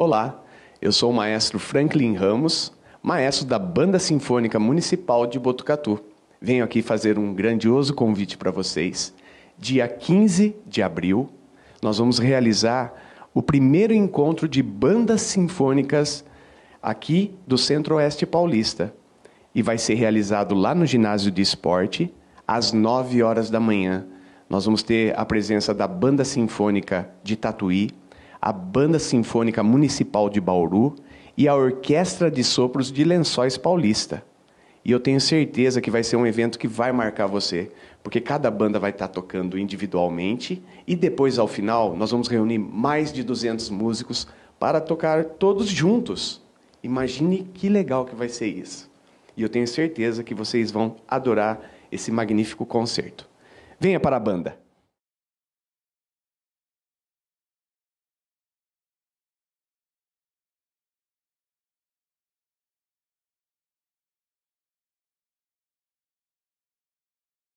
Olá, eu sou o maestro Franklin Ramos, maestro da Banda Sinfônica Municipal de Botucatu. Venho aqui fazer um grandioso convite para vocês. Dia 15 de abril, nós vamos realizar o primeiro encontro de bandas sinfônicas aqui do Centro-Oeste Paulista. E vai ser realizado lá no ginásio de esporte, às 9 horas da manhã. Nós vamos ter a presença da Banda Sinfônica de Tatuí, a Banda Sinfônica Municipal de Bauru e a Orquestra de Sopros de Lençóis Paulista. E eu tenho certeza que vai ser um evento que vai marcar você, porque cada banda vai estar tocando individualmente e depois, ao final, nós vamos reunir mais de 200 músicos para tocar todos juntos. Imagine que legal que vai ser isso. E eu tenho certeza que vocês vão adorar esse magnífico concerto. Venha para a banda!